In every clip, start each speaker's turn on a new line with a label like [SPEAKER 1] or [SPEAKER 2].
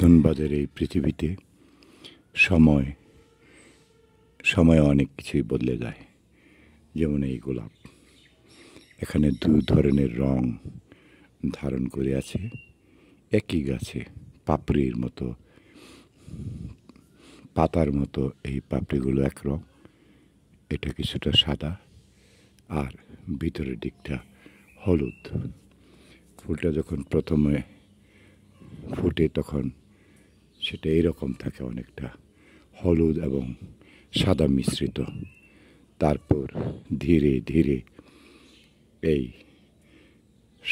[SPEAKER 1] ধনবাদের এই পৃথিবীতে সময় সময় অনেক কিছুই বদলে যায় যেমন এই গোলাপ এখানে দু ধরনের রং ধারণ করে আছে একই গাছে পাপড়ির মতো পাতার মতো এই পাপড়িগুলো এক রং এটা কিছুটা সাদা আর ভিতরের দিকটা হলুদ ফুলটা যখন প্রথমে ফুটে তখন সেটা এরকম থাকে অনেকটা হলুদ এবং সাদা মিশ্রিত তারপর ধীরে ধীরে এই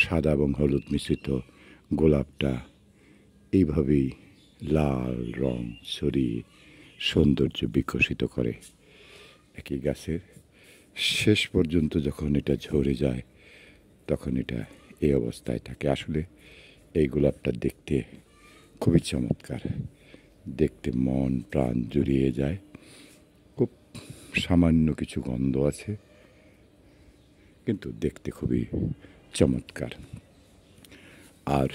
[SPEAKER 1] সাদা এবং হলুদ মিশ্রিত গোলাপটা এইভাবেই লাল রং ছড়িয়ে সৌন্দর্য বিকশিত করে একই গাছের শেষ পর্যন্ত যখন এটা ঝরে যায় তখন এটা এই অবস্থায় থাকে আসলে এই গোলাপটা দেখতে খুবই চমৎকার দেখতে মন প্রাণ জুড়িয়ে যায় খুব সামান্য কিছু গন্ধ আছে কিন্তু দেখতে খুবই চমৎকার আর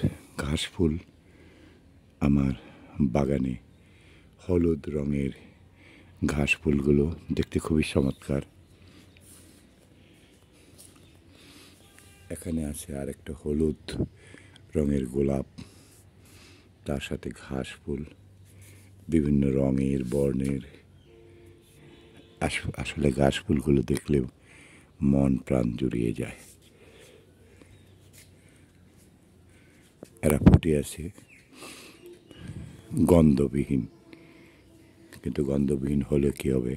[SPEAKER 1] ঘাস ফুল আমার বাগানে হলুদ রঙের ঘাস ফুলগুলো দেখতে খুবই চমৎকার এখানে আছে আরেকটা হলুদ রঙের গোলাপ তার সাথে ঘাস ফুল বিভিন্ন রঙের বর্ণের আসলে ঘাস ফুলগুলো দেখলে মন প্রাণ জুড়িয়ে যায় এরা ফুটে আছে গন্ধবিহীন কিন্তু গন্ধবিহীন হলে কী হবে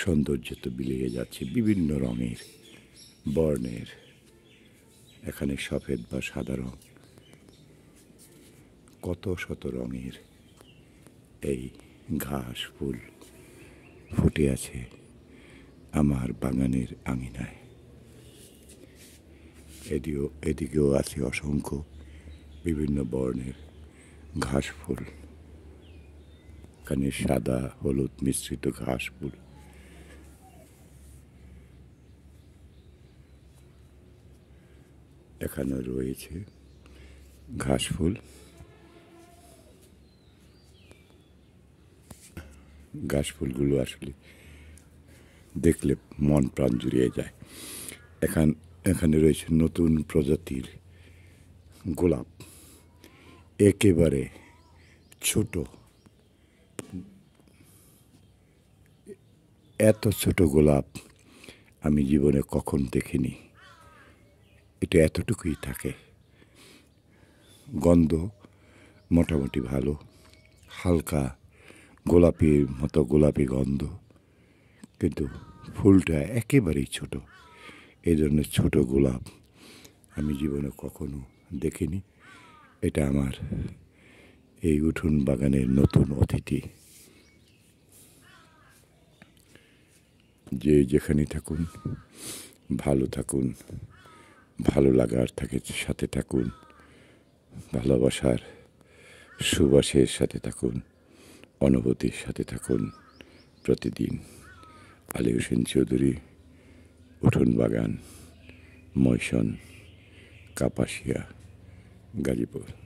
[SPEAKER 1] সৌন্দর্য তো বিলিয়ে যাচ্ছে বিভিন্ন রঙের বর্ণের এখানে সফেদ বা সাদা রঙ কত শত রঙের এই ঘাস ফুল ফুটে আছে আমার বাগানের আঙিনায় এদিও এদিকেও আছে অসংখ্য বিভিন্ন বর্ণের ঘাস ফুল এখানে সাদা হলুদ মিশ্রিত ঘাস ফুল এখানে রয়েছে ঘাস ফুল গাছ ফুলগুলো আসলে দেখলে মন প্রাণ জুড়িয়ে যায় এখান এখানে রয়েছে নতুন প্রজাতির গোলাপ একেবারে ছোট এত ছোট গোলাপ আমি জীবনে কখন দেখিনি এটা এতটুকুই থাকে গন্ধ মোটামুটি ভালো হালকা গোলাপির মতো গোলাপি গন্ধ কিন্তু ফুলটা একেবারেই ছোট এই ধরনের ছোট গোলাপ আমি জীবনে কখনো দেখিনি এটা আমার এই উঠুন বাগানের নতুন অতিথি যে যেখানে থাকুন ভালো থাকুন ভালো লাগার থাকে সাথে থাকুন ভালোবাসার সুবাসের সাথে থাকুন অনবতির সাথে থাকুন প্রতিদিন আলী হোসেন চৌধুরী উঠোন বাগান মৈশন কাপাসিয়া গাজীপুর